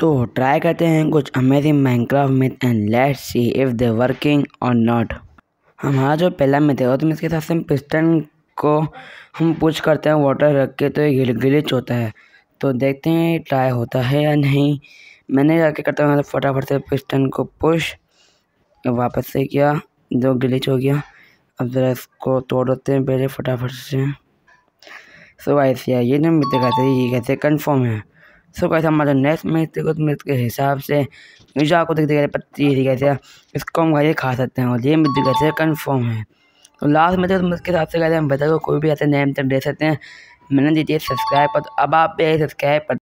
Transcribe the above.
तो ट्राई करते हैं कुछ amazing Minecraft myth and let's see if they working और नॉट हमारा जो पहला मिथ है उसमें तो इसके साथ हम पिस्टन को हम पुश करते हैं वाटर रख के तो ये ग्लिच होता है तो देखते हैं ट्राई होता है या नहीं मैंने जाके करता हूँ मतलब फटाफट से पिस्टन को पुश वापस से किया जो ग्लिच हो गया अब ज़रा इसको तोड़ देते हैं पहले फटाफट से सो so, ऐसे ये नहीं मित्र कहते ये कैसे कन्फर्म है सो कैसे हमारे नेक्स्ट मित्र को मित्र के हिसाब से जो आपको देखते दिखाई पत्ती है कैसे इसको हम कैसे खा सकते हैं और ये मित्र कैसे कन्फर्म है तो लास्ट में तो उसके हिसाब से कहते हैं हम बता को कोई भी ऐसे नेम तक दे सकते हैं मैंने दीजिए सब्सक्राइब पर तो अब आप भी सब्सक्राइब पर